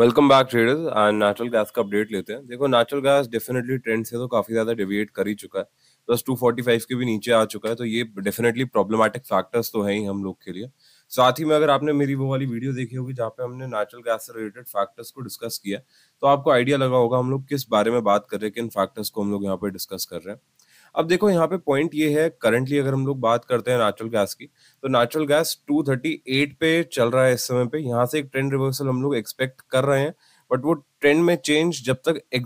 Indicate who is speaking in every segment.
Speaker 1: welcome back traders and natural gas का update लेते हैं देखो नेचुरल गैस डेफिनेटली ट्रेंड से तो काफी ज्यादा डिविएट कर ही चुका है प्लस टू फोर्टी फाइव के भी नीचे आ चुका है तो ये डेफिनेटली प्रॉब्लमेटिक फैक्टर्स तो है ही हम लोग के लिए साथ ही में अगर आपने मेरी वो वाली वीडियो देखी होगी जहाँ पे हमने नेचुरल गैस से रिलेटेड फैक्टर्स को डिस्कस किया तो आपको आइडिया लगा होगा हम लोग किस बारे में बात कर रहे हैं किन फैक्टर्स को हम लोग यहाँ पे डिस्कस कर रहे हैं अब देखो यहाँ पे पॉइंट ये है करंटली अगर हम लोग बात करते हैं नेचुरल गैस की तो नेचुरल गैस 238 पे चल रहा है इस समय पे यहाँ से एक ट्रेंड रिवर्सल हम लोग एक्सपेक्ट कर रहे हैं बट वो ट्रेंड में चेंज जब तक एग्जैक्टली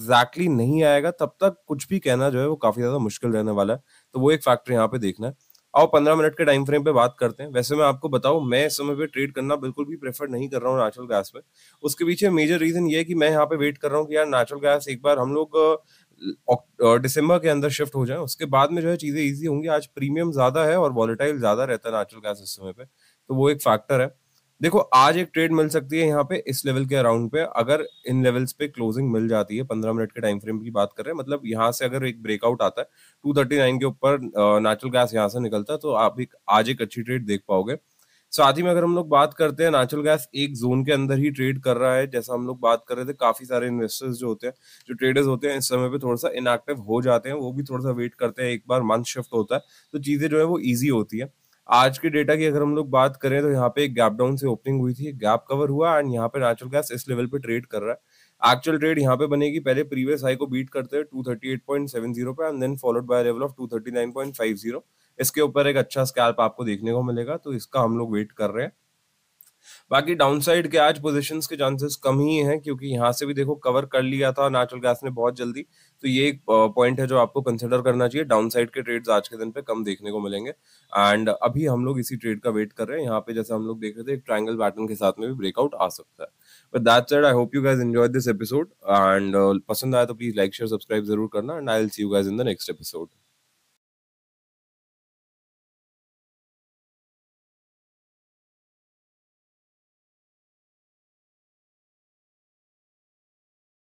Speaker 1: exactly नहीं आएगा तब तक कुछ भी कहना जो है वो काफी ज्यादा मुश्किल रहने वाला है तो वो एक फैक्टर यहाँ पे देखना है आओ पंद्रह मिनट के टाइम फ्रेम पे बात करते हैं वैसे मैं आपको बताऊं मैं इस समय पे ट्रेड करना बिल्कुल भी प्रेफर नहीं कर रहा हूँ नेचुरल गैस पे उसके पीछे मेजर रीजन ये है कि मैं यहाँ पे वेट कर रहा हूँ कि यार नेचुरल गैस एक बार हम लोग दिसंबर के अंदर शिफ्ट हो जाए उसके बाद में जो है चीजें ईजी होंगी आज प्रीमियम ज्यादा है और वॉलेटाइल ज्यादा रहता है नेचुरल गैस इस समय पे तो वो एक फैक्टर है देखो आज एक ट्रेड मिल सकती है यहाँ पे इस लेवल के अराउंड पे अगर इन लेवल्स पे क्लोजिंग मिल जाती है पंद्रह मिनट के टाइम फ्रेम की बात कर रहे हैं मतलब यहाँ से अगर एक ब्रेकआउट आता है टू थर्टी नाइन के ऊपर नेचुरल गैस यहाँ से निकलता है तो आप एक आज एक अच्छी ट्रेड देख पाओगे साथ ही में अगर हम लोग बात करते हैं नेचुरल गैस एक जोन के अंदर ही ट्रेड कर रहा है जैसा हम लोग बात कर रहे थे काफी सारे इन्वेस्टर्स जो होते हैं जो ट्रेडर्स होते हैं इस समय पे थोड़ा सा इनएक्टिव हो जाते हैं वो भी थोड़ा सा वेट करते हैं एक बार मंथ शिफ्ट होता है तो चीजें जो है वो ईजी होती है आज के डेटा की अगर हम लोग बात करें तो यहाँ पे एक गैप डाउन से ओपनिंग हुई थी गैप कवर हुआ एंड यहाँ पे नेचुरल गैस इस लेवल पे ट्रेड कर रहा है एक्चुअल ट्रेड यहाँ पे बनेगी पहले प्रीवियस हाई को बीट करते हैं two thirty eight point seven zero पे and then followed by level of two thirty point five zero इसके ऊपर एक अच्छा स्कैल्प आपको देखने को मिलेगा तो इसका हम लोग वेट कर रहे हैं बाकी डाउनसाइड के आज पोजीशंस के चांसेस कम ही हैं क्योंकि यहाँ से भी देखो कवर कर लिया था नेचुरल गैस ने बहुत जल्दी तो ये एक पॉइंट है जो आपको कंसिडर करना चाहिए डाउनसाइड के ट्रेड्स आज के दिन पे कम देखने को मिलेंगे एंड अभी हम लोग इसी ट्रेड का वेट कर रहे हैं यहाँ पे जैसे हम लोग देख रहे थे एक ट्रायंगल पैटर्न के साथ में भी ब्रेकआउट आ सकता है but that said I hope you guys enjoy this episode and पसंद आया तो प्लीज लाइक शेयर सब्सक्राइब जरूर करना and I will see you guys in the next episode